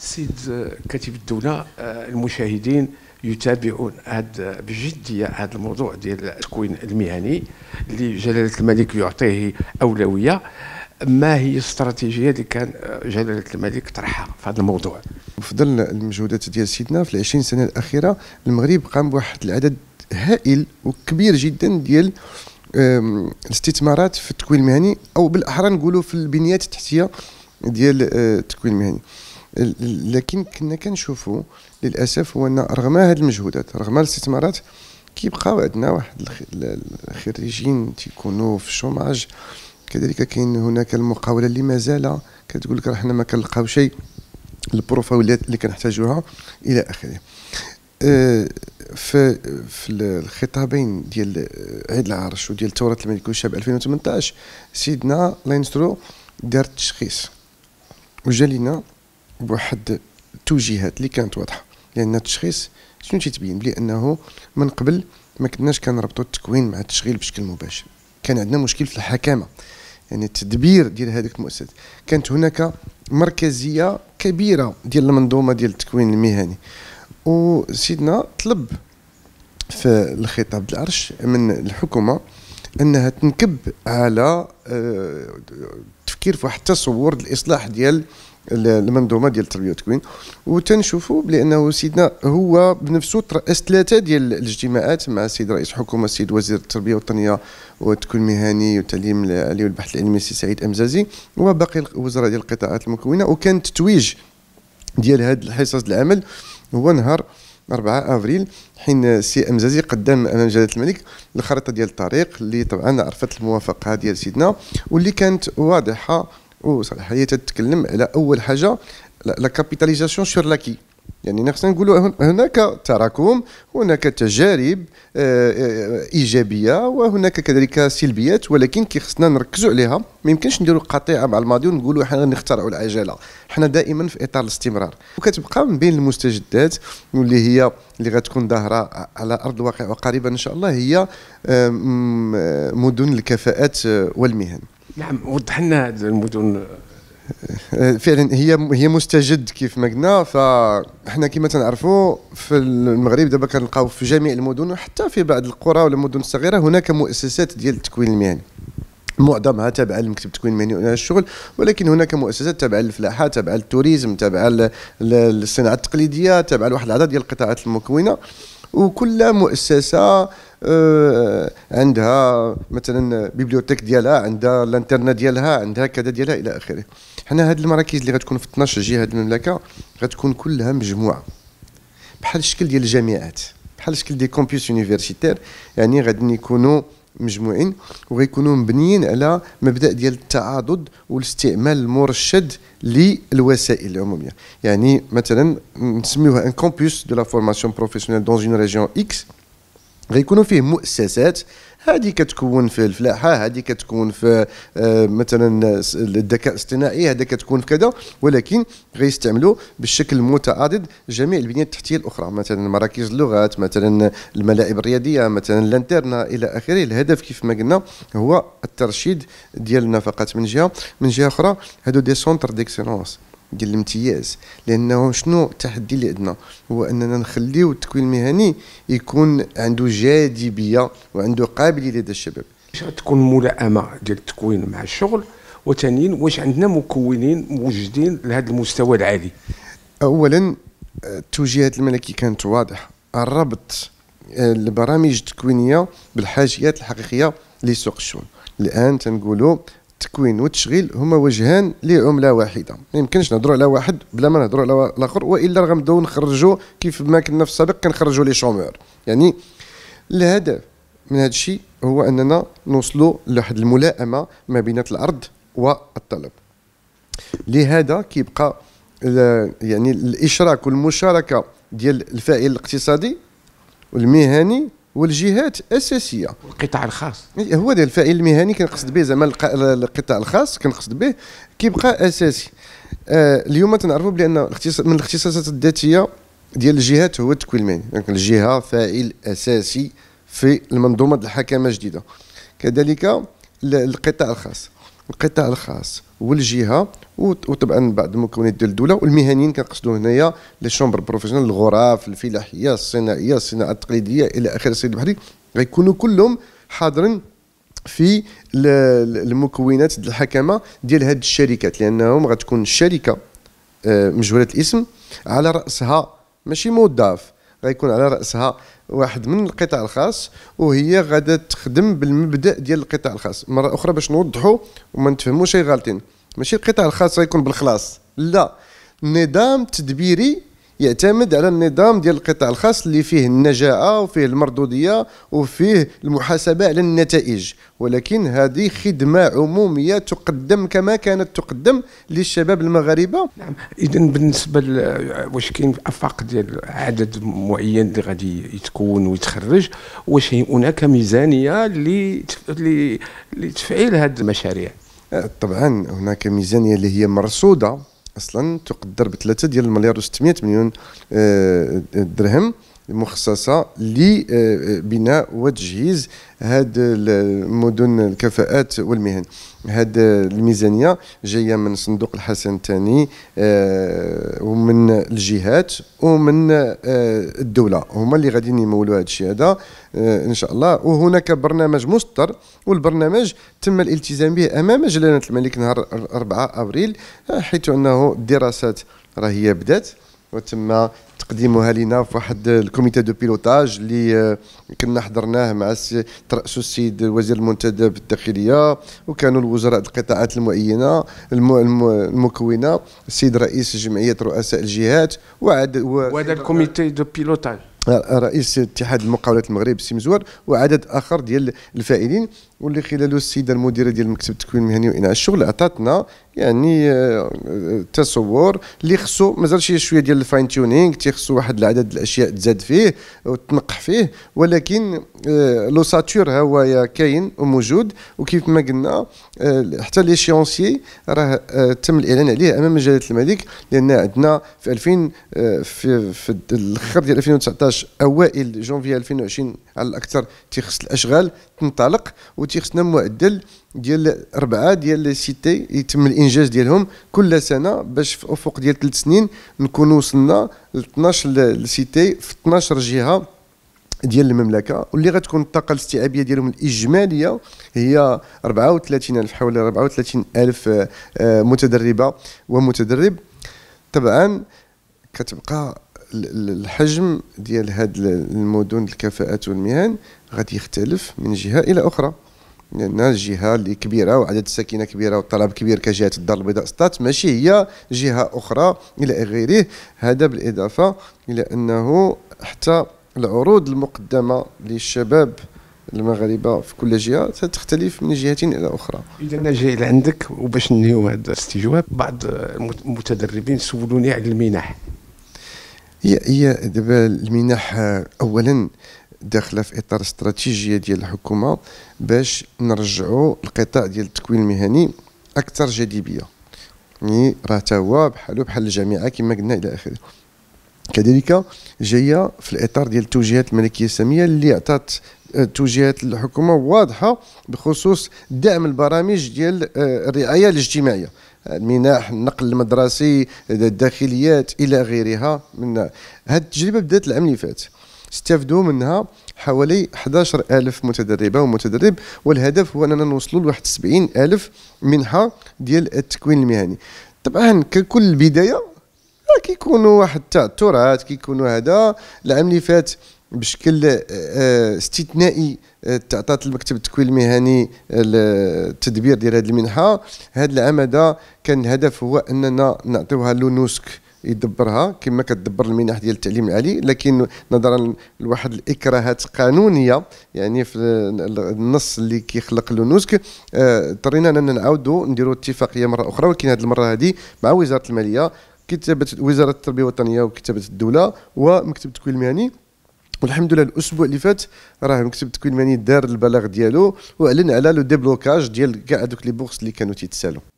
سيد كاتب الدوله آه، المشاهدين يتابعون هذا بجديه هذا الموضوع ديال التكوين المهني اللي جلاله الملك يعطيه اولويه ما هي الاستراتيجيه اللي كان آه، جلاله الملك طرحها في هذا الموضوع بفضل المجهودات ديال سيدنا في 20 سنه الاخيره المغرب قام بواحد العدد هائل وكبير جدا ديال الاستثمارات في التكوين المهني او بالاحرى نقولوا في البنيات التحتيه ديال آه، التكوين المهني لكن كنا كنشوفوا للاسف هو ان رغم هذه المجهودات رغم الاستثمارات كيبقاو عندنا واحد الخريجين تيكونوا في الشوماج كذلك كاين هناك المقاوله اللي مازال كتقول لك راه حنا ما كنلقاو شيء البروفا اللي كنحتاجوها الى اخره أه، في في الخطابين ديال عيد العرش وديال ثوره الملك والشعب 2018 سيدنا لاينسترو دار التشخيص وجا لينا بواحد التوجيهات اللي كانت واضحه لان التشخيص شنو تيتبين بلي انه من قبل ما كناش كنربطوا التكوين مع التشغيل بشكل مباشر كان عندنا مشكل في الحكامه يعني التدبير ديال هذيك المؤسسات كانت هناك مركزيه كبيره ديال المنظومه ديال التكوين المهني وسيدنا طلب في الخطاب العرش من الحكومه انها تنكب على التفكير آه، في واحد التصور الاصلاح ديال المنظومه ديال التربيه والتكوين وتنشوفوا بانه سيدنا هو بنفسه ترأس ثلاثه ديال الاجتماعات مع السيد رئيس الحكومه السيد وزير التربيه الوطنيه والتكوين المهني والتعليم العالي والبحث العلمي السي سعيد امزازي وباقي الوزراء ديال القطاعات المكونه وكان التتويج ديال هاد الحصص العمل هو نهار 4 افريل حين سي امزازي قدم امام جلاله الملك الخريطه ديال الطريق اللي طبعا عرفت الموافقه ديال سيدنا واللي كانت واضحه وصحيح هي تتكلم على اول حاجه لا كابيتاليزاسيون سور لاكي يعني خصنا نقولوا هناك تراكم هناك تجارب آه، آه، ايجابيه وهناك كذلك سلبيات ولكن كي خصنا نركزوا عليها ما يمكنش نديروا قطيعه مع الماضي ونقولوا حنا نخترعوا العجله حنا دائما في اطار الاستمرار وكتبقى من بين المستجدات واللي هي اللي غتكون ظاهره على ارض الواقع وقريبا ان شاء الله هي آه، مدن الكفاءات والمهن نعم وضح لنا المدن فعلا هي هي مستجد كيف ما قلنا فاحنا كما تنعرفوا في المغرب دابا كنلقاو في جميع المدن وحتى في بعض القرى والمدن الصغيره هناك مؤسسات ديال التكوين المهني معظمها تابعه لمكتب التكوين المهني الشغل ولكن هناك مؤسسات تابعه للفلاحه تابعه للتوريزم تابعه للصناعه التقليديه تابعه لواحد العدد ديال القطاعات المكونه وكل مؤسسه آه، عندها مثلا بيبليوتيك ديالها عندها الانترنت ديالها عندها كذا ديالها الى اخره حنا هاد المراكز اللي غتكون في 12 جهه المملكه غتكون كلها مجموعه بحال الشكل ديال الجامعات بحال الشكل دي كومبيوس يونيفرسيتير يعني غادي يكونوا مجموعين وغيكونوا مبنيين على مبدا ديال التعاضد والاستعمال المرشد للوسائل العموميه يعني مثلا نسميوها ان كومبوس دو لا فورماسيون بروفيسيونيل دون اون ريجيون اكس غيكونوا فيه مؤسسات هذه كتكون في الفلاحه هذه كتكون في آه، مثلا الذكاء الاصطناعي هذا كتكون في كذا ولكن غيستعملوا بالشكل المتعدد جميع البنيه التحتيه الاخرى مثلا مراكز اللغات مثلا الملاعب الرياضيه مثلا الانترنا الى اخره الهدف كيف ما قلنا هو الترشيد ديال النفقات من جهه من جهه اخرى هادو دي سونتر ديكسيلونس ديال الامتياز لانه شنو التحدي اللي عندنا هو اننا نخليو التكوين المهني يكون عنده جاذبيه وعنده قابليه لدى الشباب باش غتكون ملائمه ديال التكوين مع الشغل وثانيا واش عندنا مكونين موجودين لهذا المستوى العالي اولا التوجيهات الملكي كانت واضحه الربط آه، البرامج التكوينيه بالحاجيات الحقيقيه لسوق الشغل الان تنقولوا التكوين والتشغيل هما وجهان لعمله واحده ما يمكنش نهضروا على واحد بلا ما نهضروا على الاخر والا غنبداو نخرجوا كيف ما كنا في السابق كنخرجوا لي شومور يعني الهدف من هذا الشيء هو اننا نوصلوا لواحد الملائمه ما بين العرض والطلب لهذا كيبقى يعني الاشراك والمشاركه ديال الفاعل الاقتصادي والمهني والجهات اساسيه القطاع الخاص إيه، هو ده الفاعل المهني كنقصد به زعما القطاع الخاص كنقصد به كيبقى اساسي آه اليوم تنعرفوا بان من الاختصاصات الذاتيه ديال الجهات هو التكوين المهني يعني الجهه فاعل اساسي في المنظومه الحكمه الجديده كذلك القطاع الخاص القطاع الخاص والجهه وطبعا بعض المكونات ديال الدوله والمهنيين كنقصدوا هنايا لي شومبر بروفيسيونيل الغرف الفلاحيه الصناعيه الصناعه التقليديه الى اخره السيد البحري غيكونوا كلهم حاضرين في المكونات ديال الحكمه ديال هاد الشركات لانهم غتكون الشركه آه، مجهوله الاسم على راسها ماشي موظف غيكون على راسها واحد من القطاع الخاص وهي غادا تخدم بالمبدا ديال القطاع الخاص مره اخرى باش نوضحوا وما نتفهموش شي غالطين ماشي القطاع الخاص غيكون بالخلاص لا نظام تدبيري يعتمد على النظام ديال القطاع الخاص اللي فيه النجاعه وفيه المردوديه وفيه المحاسبه على النتائج ولكن هذه خدمه عموميه تقدم كما كانت تقدم للشباب المغاربه نعم اذا بالنسبه واش كاين افاق ديال عدد معين اللي غادي يتكون ويتخرج واش هناك ميزانيه لتفعيل هذه المشاريع طبعا هناك ميزانيه اللي هي مرصوده اصلا تقدر بثلاثة ديال المليار و 600 مليون آه، درهم المخصصه لبناء وتجهيز هذه المدن الكفاءات والمهن هذه الميزانيه جايه من صندوق الحسن الثاني آه، ومن الجهات ومن آه، الدوله هما اللي غاديين يمولوا هذا الشيء هذا آه، ان شاء الله وهناك برنامج مستر والبرنامج تم الالتزام به امام جلاله الملك نهار 4 ابريل حيث انه الدراسات راهي بدات وتم تقديمها لنا في واحد الكوميتي دو بيلوتاج اللي آه، كنا حضرناه مع ترأس السيد الوزير المنتدب الداخليه وكانوا الوزراء القطاعات المعينه المكونه السيد رئيس جمعيه رؤساء الجهات وعد وهذا الكوميتي دو بيلوتاج آه، رئيس اتحاد المقاولات المغرب السي وعدد اخر ديال الفاعلين واللي خلاله السيده المديره ديال مكتب التكوين المهني وانعاش الشغل عطاتنا يعني آه، آه، تصور اللي خصو مازال شي شويه ديال الفاين تيونينغ تيخصو واحد العدد الاشياء تزاد فيه وتنقح فيه ولكن لو ساتور ها هو كاين وموجود وكيف ما قلنا آه، حتى شيونسي راه تم الاعلان عليه امام مجله الملك لان عندنا في 2000 في, في الاخر ديال 2019 اوائل جونفي 2020 على الاكثر تيخص الاشغال تنطلق و وتيخصنا معدل ديال اربعه ديال لي سيتي يتم الانجاز ديالهم كل سنه باش في افق ديال ثلاث سنين نكونوا وصلنا ل 12 سيتي في 12 جهه ديال المملكه واللي غتكون الطاقه الاستيعابيه ديالهم الاجماليه هي 34 الف حوالي 34 الف آه، متدربه ومتدرب طبعا كتبقى الحجم ديال هاد المدن الكفاءات والمهن غادي يختلف من جهه الى اخرى لان جهه اللي كبيره وعدد السكينه كبيره والطلب كبير كجهه الدار البيضاء سطات ماشي هي جهه اخرى الى غيره هذا بالاضافه الى انه حتى العروض المقدمه للشباب المغاربه في كل جهه ستختلف من جهه الى اخرى. اذا انا جاي لعندك وباش ننهيو هذا الاستجواب بعض المتدربين سولوني على المنح. هي هي دابا المنح اولا داخله في اطار استراتيجيه ديال الحكومه باش نرجعوا القطاع ديال التكوين المهني اكثر جاذبيه يعني راه تا هو بحالو بحال الجامعه كما قلنا الى اخره كذلك جايه في الاطار ديال التوجيهات الملكيه الساميه اللي عطات آه، توجيهات الحكومه واضحه بخصوص دعم البرامج ديال آه، الرعايه الاجتماعيه المنح النقل المدرسي الداخليات الى غيرها من هذه التجربه بدات العام اللي فات استفدوا منها حوالي 11 ألف متدربة ومتدرب والهدف هو أننا نوصلوا لواحد 70 ألف منحة ديال التكوين المهني طبعا ككل بداية كيكونوا واحد التعثرات كيكونوا هذا العام اللي فات بشكل آه، آه، استثنائي آه، تعطات المكتب التكوين المهني التدبير ديال هذه المنحه هذا العام هذا كان الهدف هو اننا نعطيوها لونوسك يدبرها كما كتدبر المنح ديال التعليم العالي لكن نظرا لواحد الاكراهات قانونيه يعني في النص اللي كيخلق نوسك آه، اضطرينا اننا نعاودوا نديروا اتفاقيه مره اخرى ولكن هذه المره هذه مع وزاره الماليه كتابه وزاره التربيه الوطنيه وكتابه الدوله ومكتب التكوين المهني والحمد لله الاسبوع اللي فات راه مكتب التكوين المهني دار البلاغ ديالو واعلن على لو ديبلوكاج ديال كاع هذوك لي بورس اللي كانوا تيتسالوا